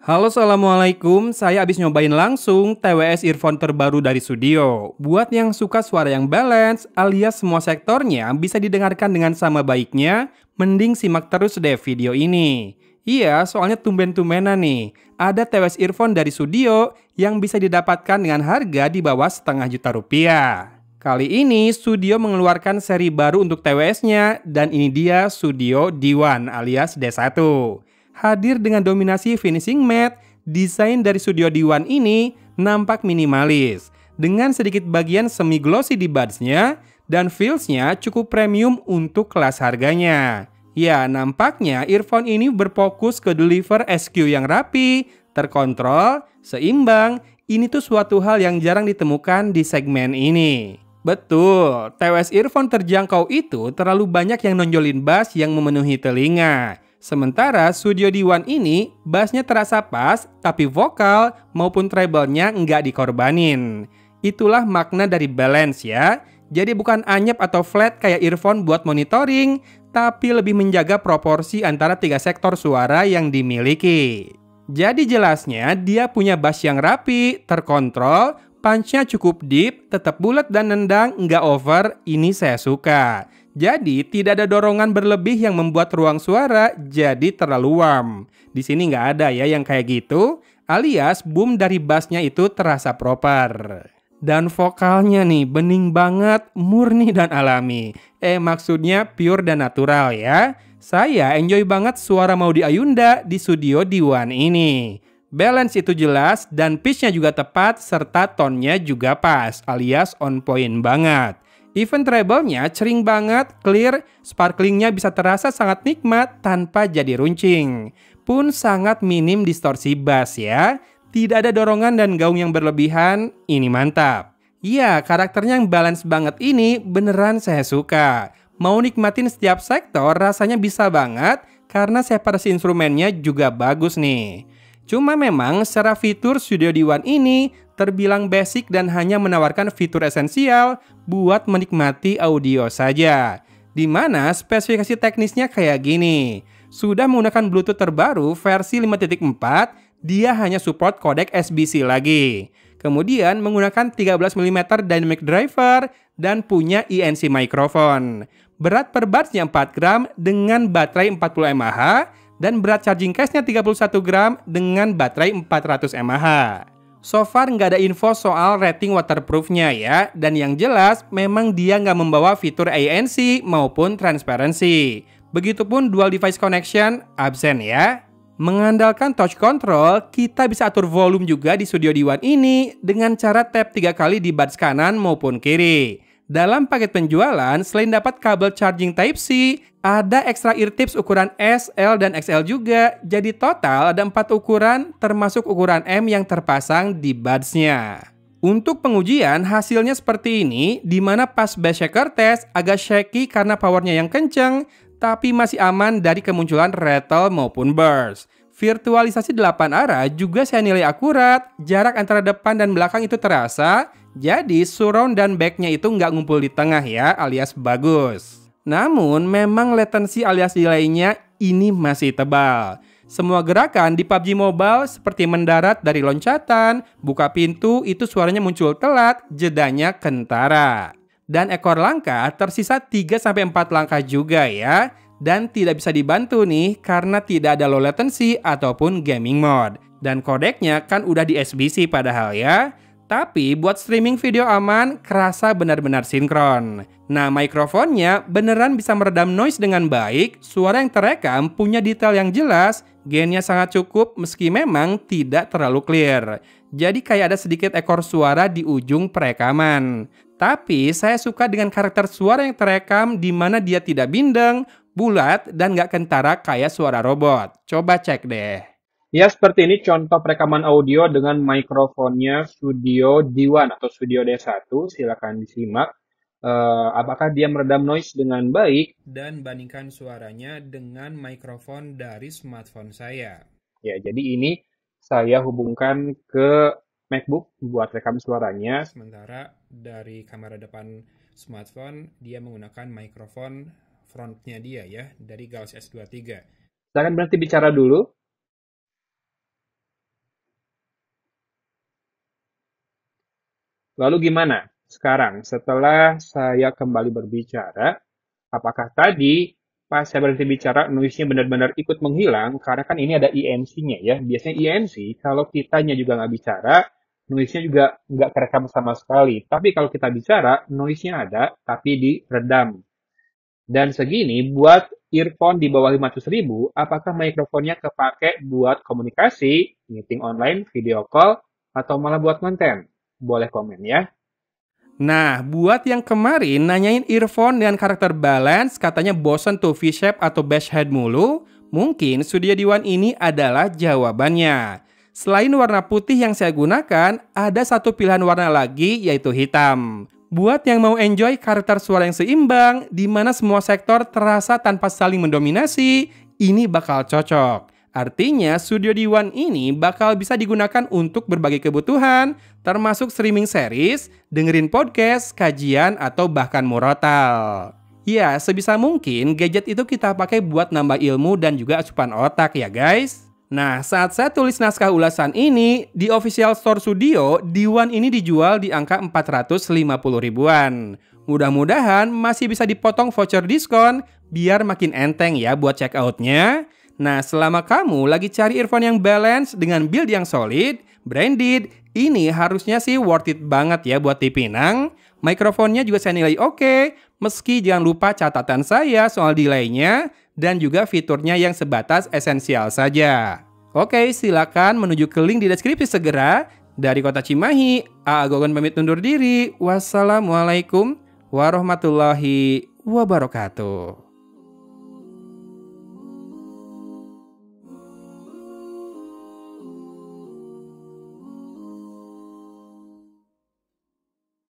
Halo Assalamualaikum, saya abis nyobain langsung TWS earphone terbaru dari Studio. Buat yang suka suara yang balance alias semua sektornya bisa didengarkan dengan sama baiknya, mending simak terus deh video ini. Iya, soalnya tumben-tumbenan nih, ada TWS earphone dari Studio yang bisa didapatkan dengan harga di bawah setengah juta rupiah. Kali ini Studio mengeluarkan seri baru untuk TWS-nya dan ini dia Studio D1 alias D1 hadir dengan dominasi finishing matte, desain dari Studio D1 ini nampak minimalis, dengan sedikit bagian semi-glossy di budsnya dan feelsnya cukup premium untuk kelas harganya. Ya, nampaknya earphone ini berfokus ke deliver SQ yang rapi, terkontrol, seimbang, ini tuh suatu hal yang jarang ditemukan di segmen ini. Betul, TWS earphone terjangkau itu terlalu banyak yang nonjolin bass yang memenuhi telinga. Sementara Studio D1 ini bassnya terasa pas, tapi vokal maupun treble-nya nggak dikorbanin. Itulah makna dari balance ya. Jadi bukan anyep atau flat kayak earphone buat monitoring, tapi lebih menjaga proporsi antara tiga sektor suara yang dimiliki. Jadi jelasnya dia punya bass yang rapi, terkontrol, punchnya cukup deep, tetap bulat dan nendang, nggak over, ini saya suka. Jadi tidak ada dorongan berlebih yang membuat ruang suara jadi terlalu warm. Di sini nggak ada ya yang kayak gitu, alias boom dari bassnya itu terasa proper. Dan vokalnya nih bening banget, murni dan alami. Eh maksudnya pure dan natural ya. Saya enjoy banget suara Maudi Ayunda di studio di One ini. Balance itu jelas dan pitchnya juga tepat serta tonnya juga pas alias on point banget. Event treble-nya cering banget, clear, sparkling-nya bisa terasa sangat nikmat tanpa jadi runcing. Pun sangat minim distorsi bass ya. Tidak ada dorongan dan gaung yang berlebihan, ini mantap. Ya, karakternya yang balance banget ini beneran saya suka. Mau nikmatin setiap sektor rasanya bisa banget karena separasi instrumennya juga bagus nih. Cuma memang secara fitur Studio D1 ini terbilang basic dan hanya menawarkan fitur esensial buat menikmati audio saja. Di mana spesifikasi teknisnya kayak gini. Sudah menggunakan Bluetooth terbaru versi 5.4, dia hanya support kodek SBC lagi. Kemudian menggunakan 13mm dynamic driver dan punya INC e microphone. Berat per batch-nya 4 gram dengan baterai 40 mAh dan berat charging case-nya 31 gram dengan baterai 400 mAh. So far nggak ada info soal rating waterproofnya ya, dan yang jelas memang dia nggak membawa fitur ANC maupun transparency. Begitupun dual device connection absen ya. Mengandalkan touch control, kita bisa atur volume juga di Studio D1 ini dengan cara tap tiga kali di buds kanan maupun kiri. Dalam paket penjualan, selain dapat kabel charging Type-C, ada ekstra ear tips ukuran S, L, dan XL juga. Jadi total ada empat ukuran, termasuk ukuran M yang terpasang di buds-nya. Untuk pengujian, hasilnya seperti ini, di mana pas bass shaker test agak shaky karena powernya yang kenceng, tapi masih aman dari kemunculan rattle maupun burst. Virtualisasi 8 arah juga saya nilai akurat, jarak antara depan dan belakang itu terasa, jadi surround dan backnya itu nggak ngumpul di tengah ya alias bagus. Namun memang latency alias delaynya ini masih tebal. Semua gerakan di PUBG Mobile seperti mendarat dari loncatan, buka pintu itu suaranya muncul telat, jedanya kentara. Dan ekor langkah tersisa 3-4 langkah juga ya. Dan tidak bisa dibantu nih karena tidak ada low latency ataupun gaming mode. Dan kodeknya kan udah di SBC padahal ya. Tapi buat streaming video aman, kerasa benar-benar sinkron. Nah, mikrofonnya beneran bisa meredam noise dengan baik, suara yang terekam punya detail yang jelas, gainnya sangat cukup meski memang tidak terlalu clear. Jadi kayak ada sedikit ekor suara di ujung perekaman. Tapi saya suka dengan karakter suara yang terekam di mana dia tidak bindeng, bulat, dan nggak kentara kayak suara robot. Coba cek deh. Ya, seperti ini contoh rekaman audio dengan mikrofonnya Studio D1 atau Studio D1. Silakan disimak. Uh, apakah dia meredam noise dengan baik? Dan bandingkan suaranya dengan mikrofon dari smartphone saya. Ya, jadi ini saya hubungkan ke MacBook buat rekam suaranya. Sementara dari kamera depan smartphone, dia menggunakan mikrofon frontnya dia ya, dari galaxy S23. Saya akan berhenti bicara dulu, Lalu gimana sekarang setelah saya kembali berbicara, apakah tadi pas saya berhenti bicara noise-nya benar-benar ikut menghilang karena kan ini ada IMC-nya e ya. Biasanya IMC e kalau kitanya juga nggak bicara, noise-nya juga nggak kerekam sama sekali. Tapi kalau kita bicara, noise-nya ada tapi diredam. Dan segini buat earphone di bawah 500 ribu, apakah mikrofonnya kepake buat komunikasi, meeting online, video call, atau malah buat konten? boleh komen ya. Nah, buat yang kemarin nanyain earphone dengan karakter balance, katanya bosen tuh V-shape atau bash head mulu, mungkin Studio D1 ini adalah jawabannya. Selain warna putih yang saya gunakan, ada satu pilihan warna lagi yaitu hitam. Buat yang mau enjoy karakter suara yang seimbang, di mana semua sektor terasa tanpa saling mendominasi, ini bakal cocok. Artinya, Studio D1 ini bakal bisa digunakan untuk berbagai kebutuhan, termasuk streaming series, dengerin podcast, kajian, atau bahkan murotal. Ya, sebisa mungkin gadget itu kita pakai buat nambah ilmu dan juga asupan otak ya guys. Nah, saat saya tulis naskah ulasan ini, di official store studio, D1 ini dijual di angka 450 ribuan. Mudah-mudahan masih bisa dipotong voucher diskon, biar makin enteng ya buat check outnya. Nah, selama kamu lagi cari earphone yang balance dengan build yang solid, branded, ini harusnya sih worth it banget ya buat dipinang. Mikrofonnya juga saya nilai oke, okay, meski jangan lupa catatan saya soal delaynya dan juga fiturnya yang sebatas esensial saja. Oke, silakan menuju ke link di deskripsi segera. Dari kota Cimahi, Agogon pamit undur diri. Wassalamualaikum warahmatullahi wabarakatuh.